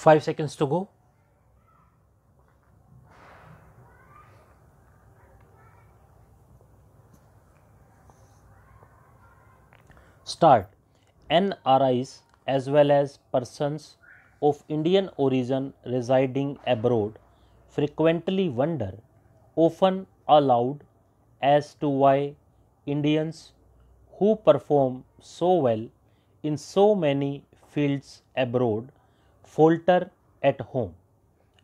5 seconds to go. Start. NRIs as well as persons of Indian origin residing abroad frequently wonder, often aloud, as to why Indians who perform so well in so many fields abroad falter at home.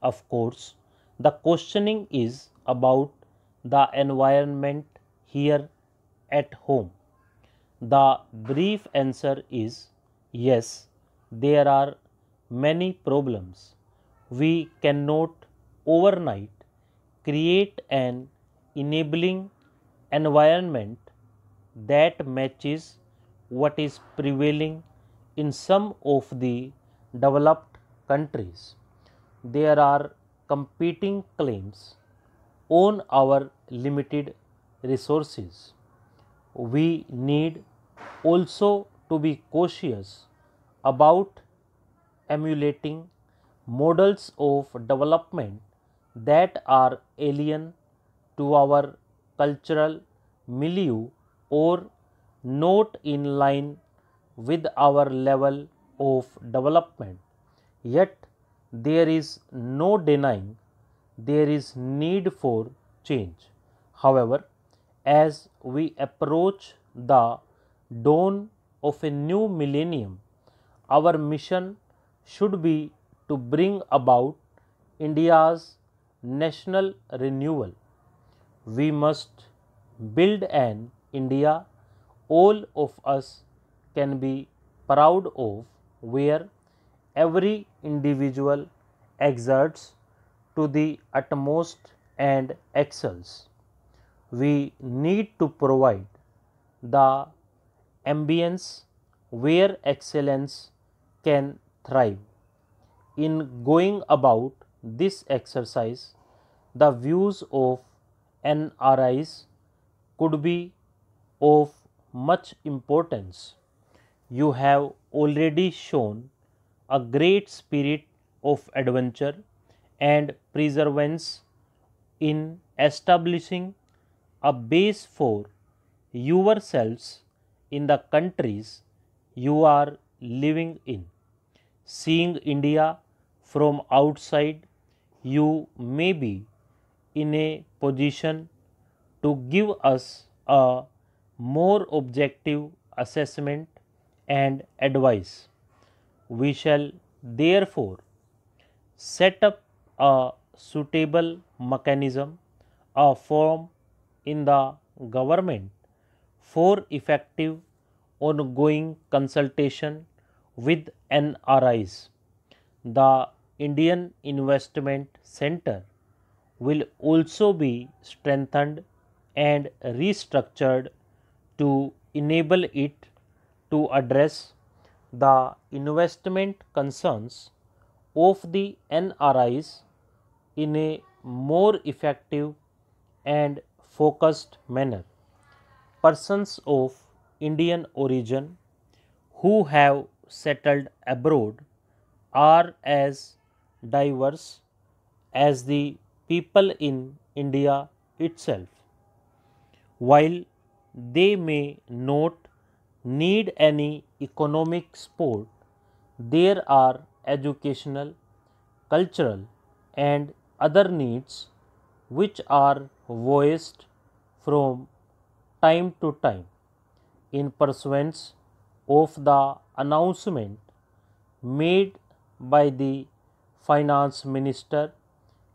Of course, the questioning is about the environment here at home. The brief answer is yes, there are many problems. We cannot overnight create an enabling environment that matches what is prevailing in some of the developed countries, there are competing claims on our limited resources. We need also to be cautious about emulating models of development that are alien to our cultural milieu or not in line with our level of development. Yet there is no denying there is need for change. However, as we approach the dawn of a new millennium, our mission should be to bring about India's national renewal. We must build an India all of us can be proud of, where every individual exerts to the utmost and excels. We need to provide the ambience where excellence can thrive. In going about this exercise, the views of NRIs could be of much importance. You have already shown a great spirit of adventure and perseverance in establishing a base for yourselves in the countries you are living in. Seeing India from outside, you may be in a position to give us a more objective assessment and advice. We shall therefore set up a suitable mechanism, a form in the government for effective ongoing consultation with NRIs. The Indian Investment Center will also be strengthened and restructured to enable it to address the investment concerns of the NRIs in a more effective and focused manner. Persons of Indian origin who have settled abroad are as diverse as the people in India itself. While they may not need any economic support, there are educational, cultural, and other needs which are voiced from time to time. In pursuance of the announcement made by the finance minister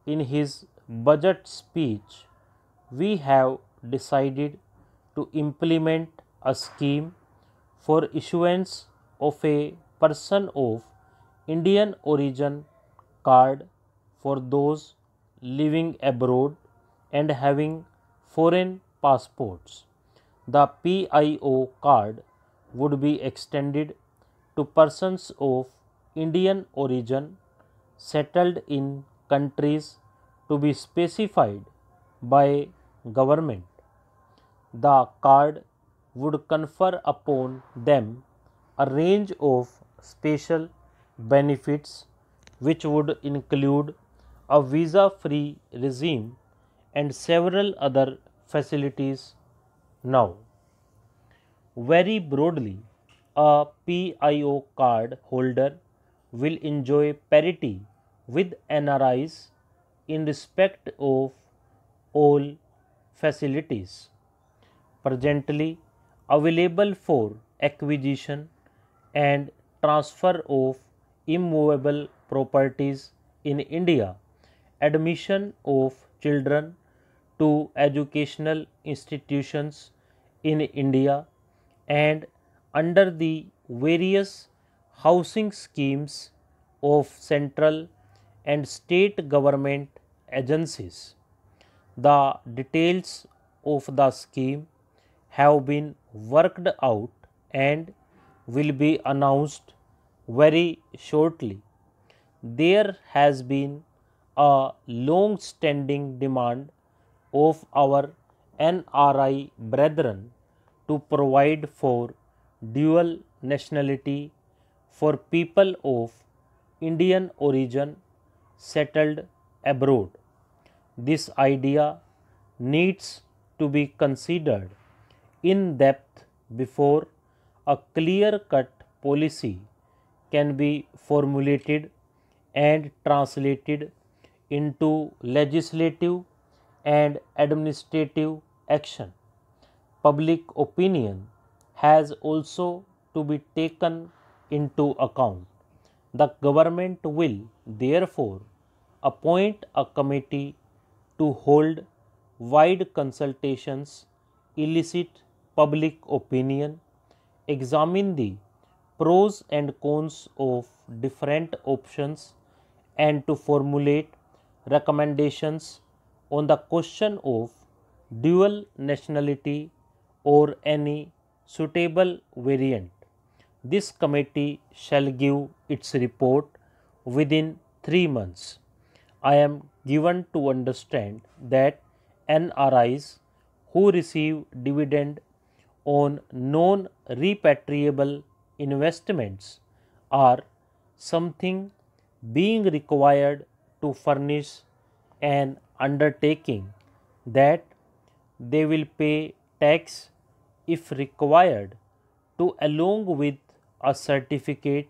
in his budget speech, we have decided to implement a scheme for issuance of a person of Indian origin card for those living abroad and having foreign passports. The PIO card would be extended to persons of Indian origin settled in countries to be specified by government. The card would confer upon them a range of special benefits which would include a visa free regime and several other facilities now. Very broadly, a PIO card holder will enjoy parity with NRIs in respect of all facilities. Presently, available for acquisition and transfer of immovable properties in India, admission of children to educational institutions in India and under the various housing schemes of central and state government agencies. The details of the scheme have been worked out and will be announced very shortly. There has been a long standing demand of our NRI brethren to provide for dual nationality for people of Indian origin settled abroad. This idea needs to be considered in depth before a clear cut policy can be formulated and translated into legislative and administrative action. Public opinion has also to be taken into account. The government will therefore appoint a committee to hold wide consultations, elicit public opinion, examine the pros and cons of different options and to formulate recommendations on the question of dual nationality or any suitable variant. This committee shall give its report within three months. I am given to understand that NRIs who receive dividend on non repatriable investments are something being required to furnish an undertaking that they will pay tax if required to along with a certificate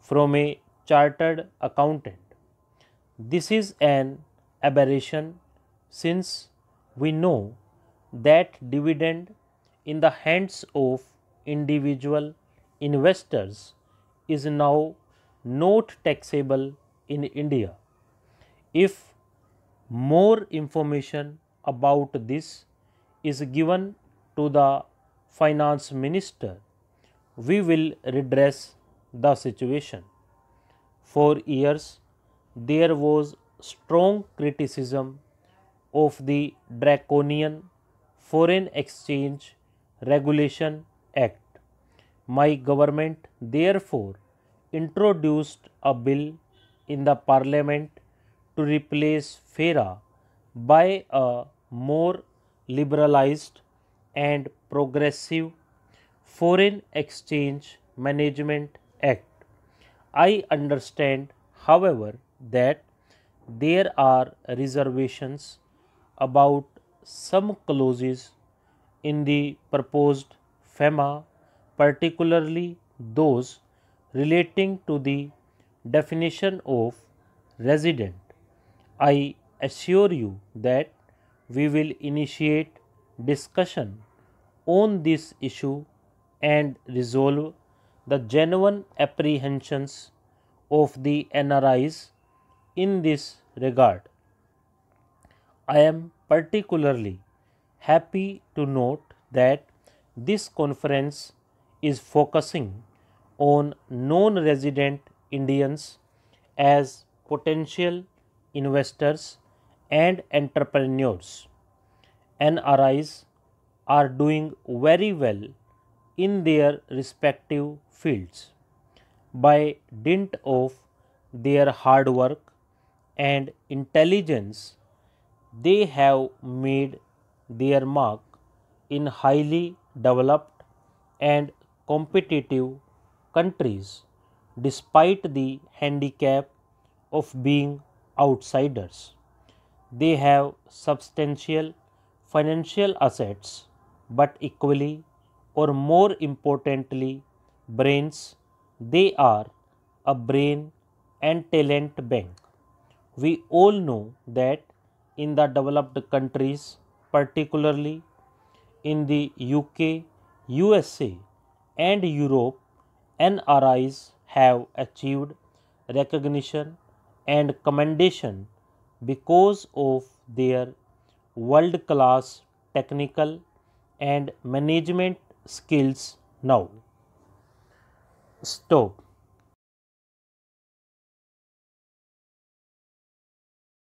from a chartered accountant. This is an aberration since we know that dividend in the hands of individual investors is now not taxable in India. If more information about this is given to the finance minister, we will redress the situation. For years, there was strong criticism of the draconian foreign exchange Regulation Act. My government therefore introduced a bill in the parliament to replace FERA by a more liberalized and progressive Foreign Exchange Management Act. I understand, however, that there are reservations about some clauses in the proposed FEMA, particularly those relating to the definition of resident. I assure you that we will initiate discussion on this issue and resolve the genuine apprehensions of the NRIs in this regard. I am particularly happy to note that this conference is focusing on non resident Indians as potential investors and entrepreneurs. NRIs are doing very well in their respective fields by dint of their hard work and intelligence they have made their mark in highly developed and competitive countries despite the handicap of being outsiders. They have substantial financial assets, but equally or more importantly, brains. They are a brain and talent bank. We all know that in the developed countries, particularly in the UK, USA, and Europe, NRIs have achieved recognition and commendation because of their world class technical and management skills now. Stop.